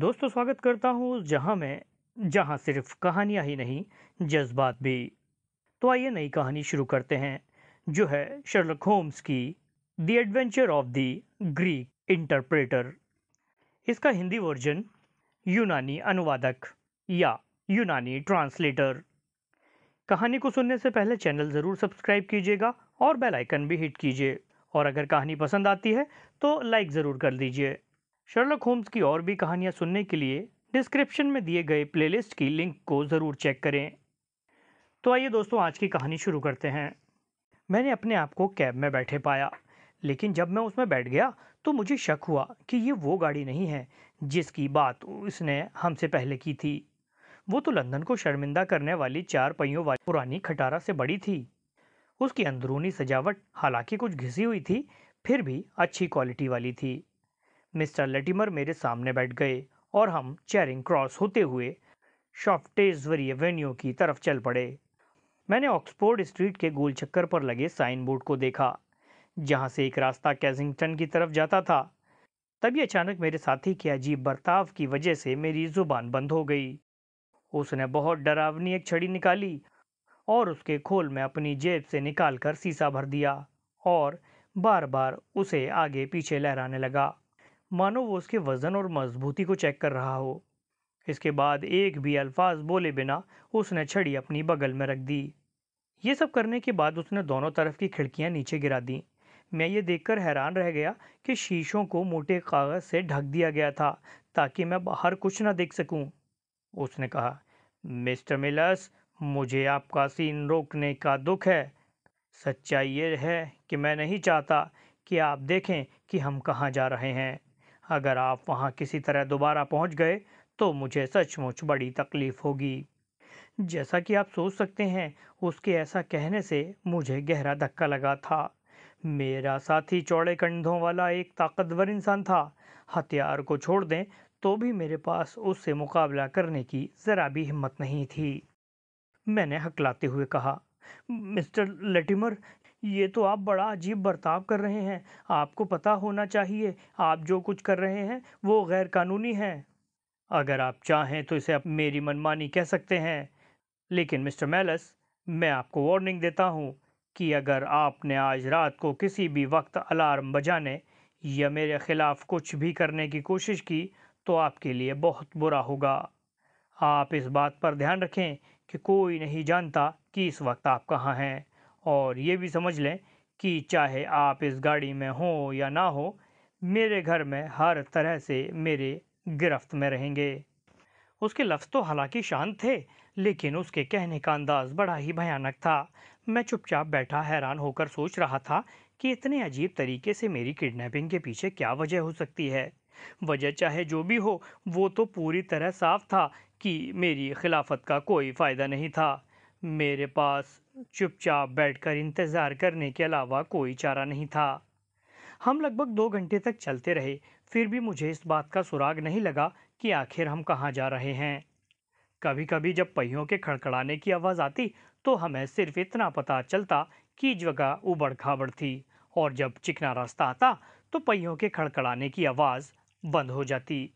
दोस्तों स्वागत करता हूँ उस जहाँ में जहाँ सिर्फ कहानियाँ ही नहीं जज्बात भी तो आइए नई कहानी शुरू करते हैं जो है शर्लक होम्स की the adventure of the Greek interpreter इसका हिंदी वर्जन यूनानी अनुवादक या यूनानी ट्रांसलेटर कहानी को सुनने से पहले चैनल ज़रूर सब्सक्राइब कीजिएगा और बेल आइकन भी हिट कीजिए और अगर कहानी पसंद आती है तो लाइक ज़रूर कर दीजिए शर्लक होम्स की और भी कहानियाँ सुनने के लिए डिस्क्रिप्शन में दिए गए प्लेलिस्ट की लिंक को ज़रूर चेक करें तो आइए दोस्तों आज की कहानी शुरू करते हैं मैंने अपने आप को कैब में बैठे पाया लेकिन जब मैं उसमें बैठ गया तो मुझे शक हुआ कि ये वो गाड़ी नहीं है जिसकी बात उसने हमसे पहले की थी वो तो लंदन को शर्मिंदा करने वाली चार पहियों वाली पुरानी खटारा से बड़ी थी उसकी अंदरूनी सजावट हालांकि कुछ घिसी हुई थी फिर भी अच्छी क्वालिटी वाली थी मिस्टर लेटिमर मेरे सामने बैठ गए और हम चेरिंग क्रॉस होते हुए शॉफ्टेजरी एवेन्यू की तरफ चल पड़े मैंने ऑक्सफोर्ड स्ट्रीट के गोल चक्कर पर लगे साइन बोर्ड को देखा जहां से एक रास्ता कैजिंगटन की तरफ जाता था तभी अचानक मेरे साथी के अजीब बर्ताव की वजह से मेरी जुबान बंद हो गई उसने बहुत डरावनी एक छड़ी निकाली और उसके खोल में अपनी जेब से निकालकर सीसा भर दिया और बार बार उसे आगे पीछे लहराने लगा मानो वो उसके वज़न और मजबूती को चेक कर रहा हो इसके बाद एक भी अल्फाज बोले बिना उसने छड़ी अपनी बगल में रख दी ये सब करने के बाद उसने दोनों तरफ की खिड़कियाँ नीचे गिरा दी मैं ये देखकर हैरान रह गया कि शीशों को मोटे कागज़ से ढक दिया गया था ताकि मैं बाहर कुछ ना देख सकूं। उसने कहा मिस्टर मिलर्स मुझे आपका सीन रोकने का दुख है सच्चाई ये है कि मैं नहीं चाहता कि आप देखें कि हम कहाँ जा रहे हैं अगर आप वहाँ किसी तरह दोबारा पहुँच गए तो मुझे सचमुच बड़ी तकलीफ़ होगी जैसा कि आप सोच सकते हैं उसके ऐसा कहने से मुझे गहरा धक्का लगा था मेरा साथी चौड़े कंधों वाला एक ताकतवर इंसान था हथियार को छोड़ दें तो भी मेरे पास उससे मुकाबला करने की ज़रा भी हिम्मत नहीं थी मैंने हकलाते हुए कहा मिस्टर लेटिमर ये तो आप बड़ा अजीब बर्ताव कर रहे हैं आपको पता होना चाहिए आप जो कुछ कर रहे हैं वो गैर कानूनी है अगर आप चाहें तो इसे आप मेरी मनमानी कह सकते हैं लेकिन मिस्टर मेलस मैं आपको वार्निंग देता हूँ कि अगर आपने आज रात को किसी भी वक्त अलार्म बजाने या मेरे ख़िलाफ़ कुछ भी करने की कोशिश की तो आपके लिए बहुत बुरा होगा आप इस बात पर ध्यान रखें कि कोई नहीं जानता कि इस वक्त आप कहाँ हैं और ये भी समझ लें कि चाहे आप इस गाड़ी में हो या ना हो मेरे घर में हर तरह से मेरे गिरफ्त में रहेंगे उसके लफ्ज़ तो हालांकि शांत थे लेकिन उसके कहने का अंदाज़ बड़ा ही भयानक था मैं चुपचाप बैठा हैरान होकर सोच रहा था कि इतने अजीब तरीके से मेरी किडनैपिंग के पीछे क्या वजह हो सकती है वजह चाहे जो भी हो वो तो पूरी तरह साफ था कि मेरी खिलाफत का कोई फ़ायदा नहीं था मेरे पास चुपचाप बैठकर इंतज़ार करने के अलावा कोई चारा नहीं था हम लगभग दो घंटे तक चलते रहे फिर भी मुझे इस बात का सुराग नहीं लगा कि आखिर हम कहाँ जा रहे हैं कभी कभी जब पहियों के खड़खड़ाने की आवाज़ आती तो हमें सिर्फ इतना पता चलता कि जगह उबड़ खाबड़ थी और जब चिकना रास्ता आता तो पहियों के खड़खड़ाने की आवाज़ बंद हो जाती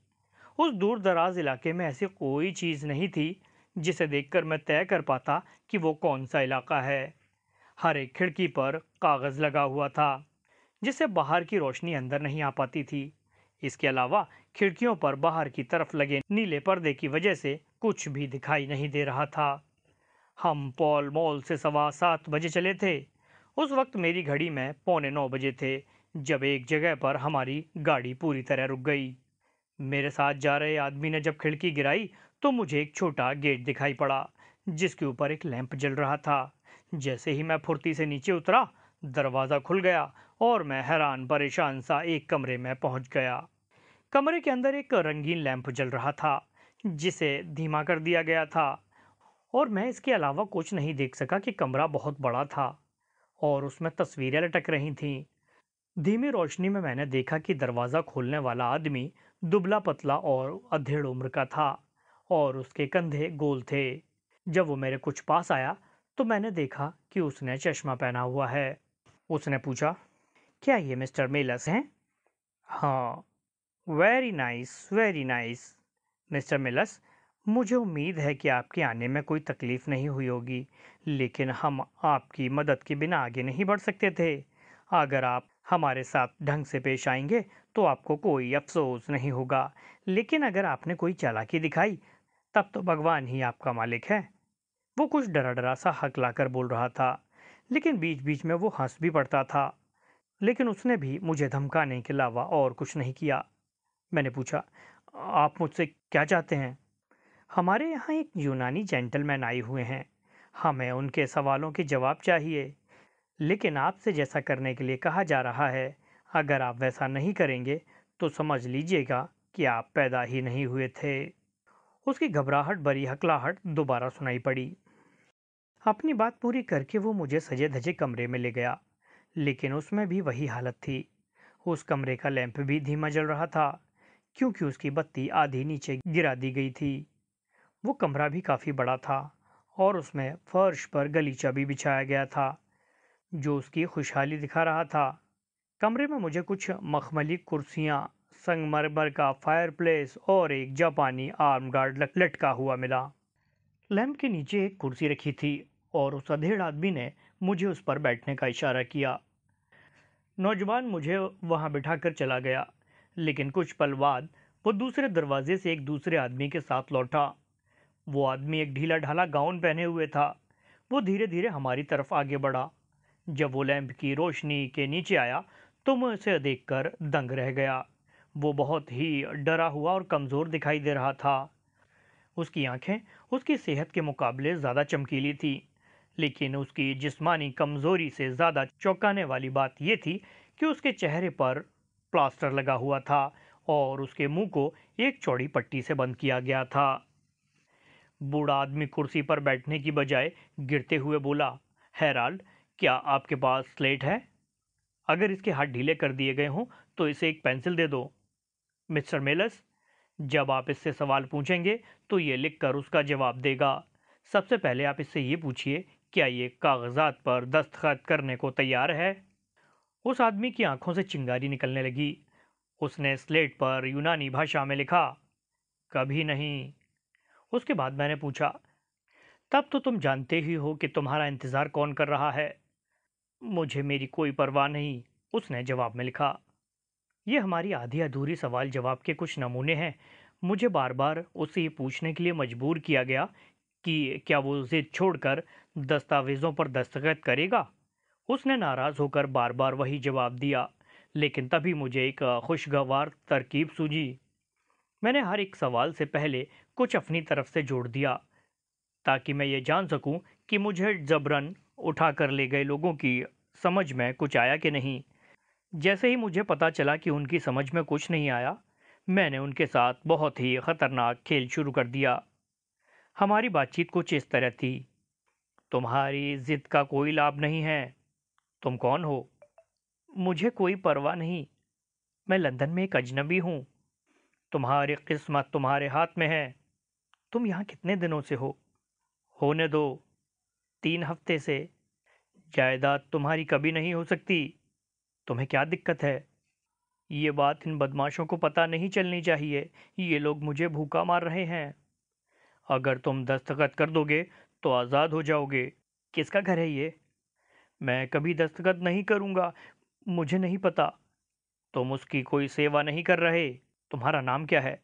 उस दूर दराज इलाके में ऐसी कोई चीज़ नहीं थी जिसे देखकर मैं तय कर पाता कि वो कौन सा इलाका है हर एक खिड़की पर कागज़ लगा हुआ था जिससे बाहर की रोशनी अंदर नहीं आ पाती थी इसके अलावा खिड़कियों पर बाहर की तरफ लगे नीले पर्दे की वजह से कुछ भी दिखाई नहीं दे रहा था हम पॉल मॉल से सवा सात बजे चले थे उस वक्त मेरी घड़ी में पौने नौ बजे थे जब एक जगह पर हमारी गाड़ी पूरी तरह रुक गई मेरे साथ जा रहे आदमी ने जब खिड़की गिराई तो मुझे एक छोटा गेट दिखाई पड़ा जिसके ऊपर एक लैंप जल रहा था जैसे ही मैं फुर्ती से नीचे उतरा दरवाज़ा खुल गया और मैं हैरान परेशान सा एक कमरे में पहुंच गया कमरे के अंदर एक रंगीन लैंप जल रहा था जिसे धीमा कर दिया गया था और मैं इसके अलावा कुछ नहीं देख सका कि कमरा बहुत बड़ा था और उसमें तस्वीरें लटक रही थीं धीमी रोशनी में मैंने देखा कि दरवाज़ा खोलने वाला आदमी दुबला पतला और अधेड़ उम्र का था और उसके कंधे गोल थे जब वो मेरे कुछ पास आया तो मैंने देखा कि उसने चश्मा पहना हुआ है उसने पूछा क्या ये मिस्टर मेलस हैं हाँ very nice very nice Mister Melas मुझे उम्मीद है कि आपके आने में कोई तकलीफ़ नहीं हुई होगी लेकिन हम आपकी मदद के बिना आगे नहीं बढ़ सकते थे अगर आप हमारे साथ ढंग से पेश आएंगे तो आपको कोई अफसोस नहीं होगा लेकिन अगर आपने कोई चालाकी दिखाई तब तो भगवान ही आपका मालिक है वो कुछ डरा डरा सा ला कर बोल रहा था लेकिन बीच बीच में वो हंस भी पड़ता था लेकिन उसने भी मुझे धमकाने के अलावा और कुछ नहीं किया मैंने पूछा आप मुझसे क्या चाहते हैं हमारे यहाँ एक यूनानी जेंटलमैन आए हुए हैं हमें उनके सवालों के जवाब चाहिए लेकिन आपसे जैसा करने के लिए कहा जा रहा है अगर आप वैसा नहीं करेंगे तो समझ लीजिएगा कि आप पैदा ही नहीं हुए थे उसकी घबराहट भरी हकलाहट दोबारा सुनाई पड़ी अपनी बात पूरी करके वो मुझे सजे धजे कमरे में ले गया लेकिन उसमें भी वही हालत थी उस कमरे का लैंप भी धीमा जल रहा था क्योंकि उसकी बत्ती आधी नीचे गिरा दी गई थी वो कमरा भी काफ़ी बड़ा था और उसमें फर्श पर गलीचा भी बिछाया गया था जो उसकी खुशहाली दिखा रहा था कमरे में मुझे कुछ मखमली कुर्सियाँ संगमरमर का फायरप्लेस और एक जापानी आर्म गार्ड लटका हुआ मिला लैम्प के नीचे एक कुर्सी रखी थी और उस अधेड़ आदमी ने मुझे उस पर बैठने का इशारा किया नौजवान मुझे वहाँ बिठा कर चला गया लेकिन कुछ पल बाद वो दूसरे दरवाजे से एक दूसरे आदमी के साथ लौटा वो आदमी एक ढीला ढाला गाउन पहने हुए था वो धीरे धीरे हमारी तरफ आगे बढ़ा जब वो लैम्प की रोशनी के नीचे आया तुम उसे देखकर दंग रह गया वो बहुत ही डरा हुआ और कमज़ोर दिखाई दे रहा था उसकी आंखें उसकी सेहत के मुकाबले ज़्यादा चमकीली थी लेकिन उसकी जिस्मानी कमज़ोरी से ज़्यादा चौंकाने वाली बात यह थी कि उसके चेहरे पर प्लास्टर लगा हुआ था और उसके मुंह को एक चौड़ी पट्टी से बंद किया गया था बूढ़ा आदमी कुर्सी पर बैठने की बजाय गिरते हुए बोला हैराल्ड क्या आपके पास स्लेट है अगर इसके हाथ ढीले कर दिए गए हों तो इसे एक पेंसिल दे दो मिस्टर मेलस जब आप इससे सवाल पूछेंगे तो ये लिख कर उसका जवाब देगा सबसे पहले आप इससे ये पूछिए क्या ये कागजात पर दस्तखत करने को तैयार है उस आदमी की आंखों से चिंगारी निकलने लगी उसने स्लेट पर यूनानी भाषा में लिखा कभी नहीं उसके बाद मैंने पूछा तब तो तुम जानते ही हो कि तुम्हारा इंतज़ार कौन कर रहा है मुझे मेरी कोई परवाह नहीं उसने जवाब में लिखा ये हमारी आधी अधूरी सवाल जवाब के कुछ नमूने हैं मुझे बार बार उससे ये पूछने के लिए मजबूर किया गया कि क्या वो उसे छोड़कर दस्तावेज़ों पर दस्तखत करेगा उसने नाराज़ होकर बार बार वही जवाब दिया लेकिन तभी मुझे एक खुशगवार तरकीब सूझी मैंने हर एक सवाल से पहले कुछ अपनी तरफ से जोड़ दिया ताकि मैं ये जान सकूं कि मुझे जबरन उठा कर ले गए लोगों की समझ में कुछ आया कि नहीं जैसे ही मुझे पता चला कि उनकी समझ में कुछ नहीं आया मैंने उनके साथ बहुत ही ख़तरनाक खेल शुरू कर दिया हमारी बातचीत कुछ इस तरह थी तुम्हारी ज़िद का कोई लाभ नहीं है तुम कौन हो मुझे कोई परवाह नहीं मैं लंदन में एक अजनबी हूँ तुम्हारी किस्मत तुम्हारे हाथ में है तुम यहाँ कितने दिनों से हो होने दो तीन हफ्ते से जायदाद तुम्हारी कभी नहीं हो सकती तुम्हें क्या दिक्कत है ये बात इन बदमाशों को पता नहीं चलनी चाहिए ये लोग मुझे भूखा मार रहे हैं अगर तुम दस्तखत कर दोगे तो आज़ाद हो जाओगे किसका घर है ये मैं कभी दस्तखत नहीं करूँगा मुझे नहीं पता तुम उसकी कोई सेवा नहीं कर रहे तुम्हारा नाम क्या है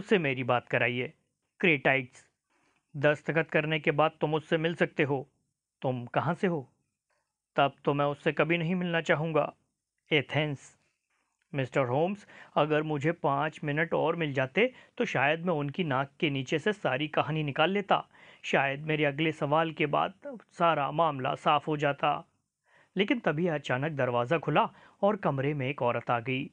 उससे मेरी बात कराइए क्रेटाइट्स दस्तखत करने के बाद तुम उससे मिल सकते हो तुम कहाँ से हो तब तो मैं उससे कभी नहीं मिलना चाहूँगा एथेंस मिस्टर होम्स अगर मुझे पाँच मिनट और मिल जाते तो शायद मैं उनकी नाक के नीचे से सारी कहानी निकाल लेता शायद मेरे अगले सवाल के बाद सारा मामला साफ हो जाता लेकिन तभी अचानक दरवाज़ा खुला और कमरे में एक औरत आ गई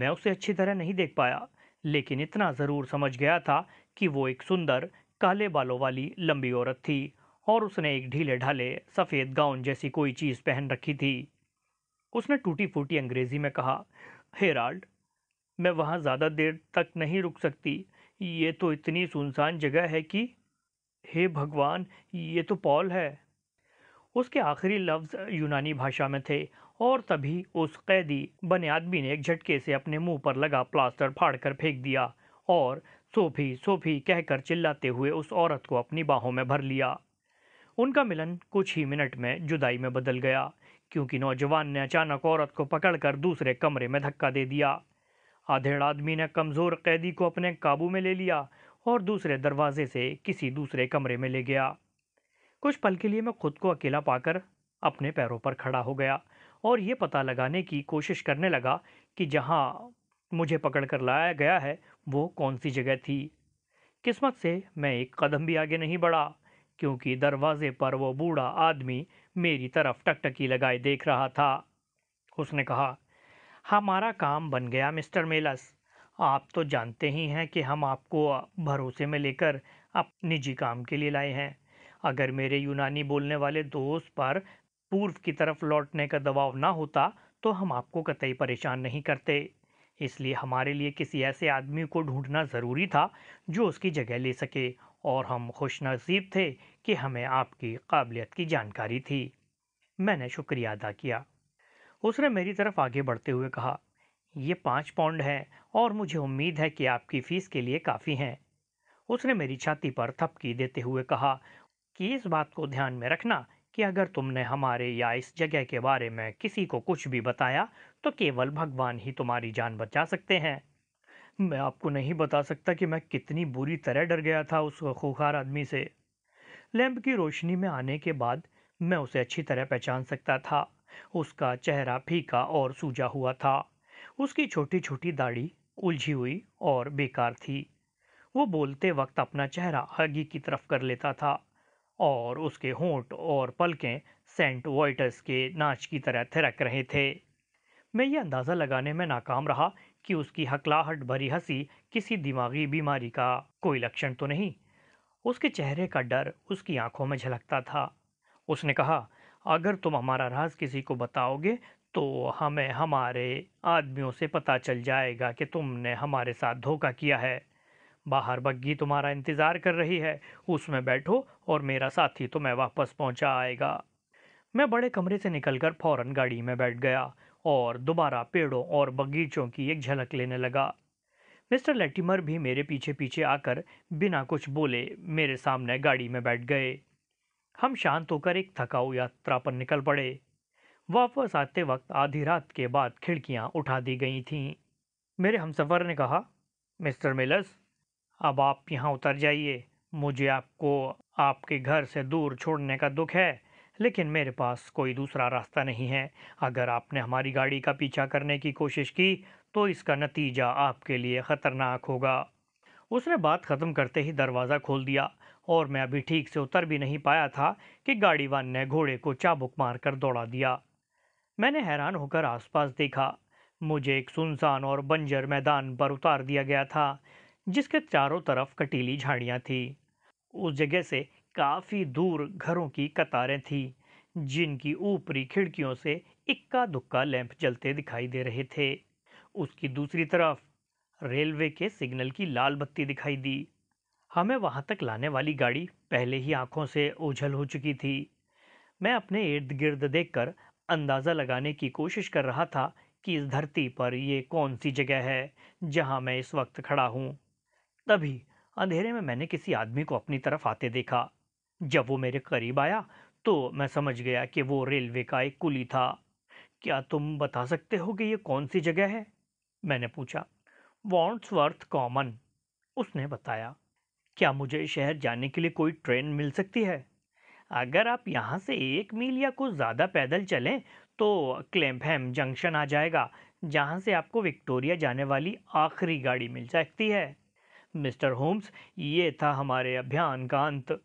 मैं उसे अच्छी तरह नहीं देख पाया लेकिन इतना ज़रूर समझ गया था कि वो एक सुंदर काले बालों वाली लंबी औरत थी और उसने एक ढीले ढाले सफ़ेद गाउन जैसी कोई चीज़ पहन रखी थी उसने टूटी फूटी अंग्रेज़ी में कहा हेराल्ड मैं वहाँ ज़्यादा देर तक नहीं रुक सकती ये तो इतनी सुनसान जगह है कि हे भगवान ये तो पॉल है उसके आखिरी लफ्ज़ यूनानी भाषा में थे और तभी उस कैदी बने आदमी ने एक झटके से अपने मुंह पर लगा प्लास्टर फाड़कर फेंक दिया और सोफी सोफी कहकर चिल्लाते हुए उस औरत को अपनी बाहों में भर लिया उनका मिलन कुछ ही मिनट में जुदाई में बदल गया क्योंकि नौजवान ने अचानक औरत को पकड़कर दूसरे कमरे में धक्का दे दिया आधेड़ आदमी ने कमज़ोर कैदी को अपने काबू में ले लिया और दूसरे दरवाजे से किसी दूसरे कमरे में ले गया कुछ पल के लिए मैं खुद को अकेला पाकर अपने पैरों पर खड़ा हो गया और ये पता लगाने की कोशिश करने लगा कि जहाँ मुझे पकड़ कर लाया गया है वो कौन सी जगह थी किस्मत से मैं एक कदम भी आगे नहीं बढ़ा क्योंकि दरवाजे पर वो बूढ़ा आदमी मेरी तरफ टकटकी लगाए देख रहा था उसने कहा हमारा काम बन गया मिस्टर मेलस आप तो जानते ही हैं कि हम आपको भरोसे में लेकर आप निजी काम के लिए लाए हैं अगर मेरे यूनानी बोलने वाले दोस्त पर पूर्व की तरफ लौटने का दबाव ना होता तो हम आपको कतई परेशान नहीं करते इसलिए हमारे लिए किसी ऐसे आदमी को ढूंढना ज़रूरी था जो उसकी जगह ले सके और हम खुश नसीब थे कि हमें आपकी काबिलियत की जानकारी थी मैंने शुक्रिया अदा किया उसने मेरी तरफ आगे बढ़ते हुए कहा ये पाँच पाउंड हैं और मुझे उम्मीद है कि आपकी फ़ीस के लिए काफ़ी हैं उसने मेरी छाती पर थपकी देते हुए कहा कि इस बात को ध्यान में रखना कि अगर तुमने हमारे या इस जगह के बारे में किसी को कुछ भी बताया तो केवल भगवान ही तुम्हारी जान बचा सकते हैं मैं आपको नहीं बता सकता कि मैं कितनी बुरी तरह डर गया था उस खूखार आदमी से लैंप की रोशनी में आने के बाद मैं उसे अच्छी तरह पहचान सकता था उसका चेहरा फीका और सूजा हुआ था उसकी छोटी छोटी दाढ़ी उलझी हुई और बेकार थी वो बोलते वक्त अपना चेहरा आगे की तरफ कर लेता था और उसके होंठ और पलकें सेंट वॉइटस के नाच की तरह थिरक रहे थे मैं ये अंदाज़ा लगाने में नाकाम रहा कि उसकी हकलाहट भरी हंसी किसी दिमागी बीमारी का कोई लक्षण तो नहीं उसके चेहरे का डर उसकी आंखों में झलकता था उसने कहा अगर तुम हमारा राज किसी को बताओगे तो हमें हमारे आदमियों से पता चल जाएगा कि तुमने हमारे साथ धोखा किया है बाहर बग्घी तुम्हारा इंतज़ार कर रही है उसमें बैठो और मेरा साथी तुम्हें वापस पहुंचा आएगा मैं बड़े कमरे से निकलकर फौरन गाड़ी में बैठ गया और दोबारा पेड़ों और बगीचों की एक झलक लेने लगा मिस्टर लेटिमर भी मेरे पीछे पीछे आकर बिना कुछ बोले मेरे सामने गाड़ी में बैठ गए हम शांत होकर एक थकाऊ यात्रा पर निकल पड़े वापस आते वक्त आधी रात के बाद खिड़कियां उठा दी गई थीं मेरे हमसफ़र ने कहा मिस्टर मिलर्स अब आप यहाँ उतर जाइए मुझे आपको आपके घर से दूर छोड़ने का दुख है लेकिन मेरे पास कोई दूसरा रास्ता नहीं है अगर आपने हमारी गाड़ी का पीछा करने की कोशिश की तो इसका नतीजा आपके लिए ख़तरनाक होगा उसने बात ख़त्म करते ही दरवाज़ा खोल दिया और मैं अभी ठीक से उतर भी नहीं पाया था कि गाड़ीवान ने घोड़े को चाबुक मार कर दौड़ा दिया मैंने हैरान होकर आसपास देखा मुझे एक सुनसान और बंजर मैदान पर उतार दिया गया था जिसके चारों तरफ कटीली झाड़ियाँ थी उस जगह से काफ़ी दूर घरों की कतारें थीं जिनकी ऊपरी खिड़कियों से इक्का दुक्का लैंप जलते दिखाई दे रहे थे उसकी दूसरी तरफ रेलवे के सिग्नल की लाल बत्ती दिखाई दी हमें वहाँ तक लाने वाली गाड़ी पहले ही आँखों से ओझल हो चुकी थी मैं अपने इर्द गिर्द कर अंदाज़ा लगाने की कोशिश कर रहा था कि इस धरती पर ये कौन सी जगह है जहाँ मैं इस वक्त खड़ा हूँ तभी अंधेरे में मैंने किसी आदमी को अपनी तरफ आते देखा जब वो मेरे करीब आया तो मैं समझ गया कि वो रेलवे का एक कुली था क्या तुम बता सकते हो कि ये कौन सी जगह है मैंने पूछा वॉन्ट्सवर्थ कॉमन उसने बताया क्या मुझे शहर जाने के लिए कोई ट्रेन मिल सकती है अगर आप यहाँ से एक मील या कुछ ज़्यादा पैदल चलें तो क्लेम्पहम जंक्शन आ जाएगा जहाँ से आपको विक्टोरिया जाने वाली आखिरी गाड़ी मिल सकती है मिस्टर होम्स ये था हमारे अभियान का अंत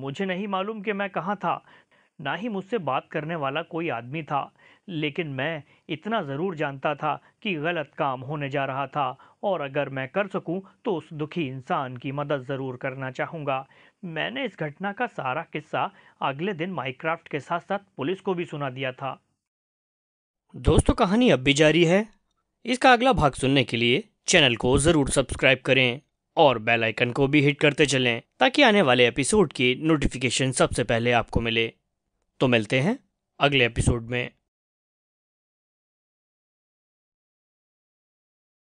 मुझे नहीं मालूम कि मैं कहाँ था ना ही मुझसे बात करने वाला कोई आदमी था लेकिन मैं इतना ज़रूर जानता था कि गलत काम होने जा रहा था और अगर मैं कर सकूं तो उस दुखी इंसान की मदद ज़रूर करना चाहूँगा मैंने इस घटना का सारा किस्सा अगले दिन माइक्राफ्ट के साथ साथ पुलिस को भी सुना दिया था दोस्तों कहानी अब भी जारी है इसका अगला भाग सुनने के लिए चैनल को ज़रूर सब्सक्राइब करें और बेल आइकन को भी हिट करते चलें ताकि आने वाले एपिसोड की नोटिफिकेशन सबसे पहले आपको मिले तो मिलते हैं अगले एपिसोड में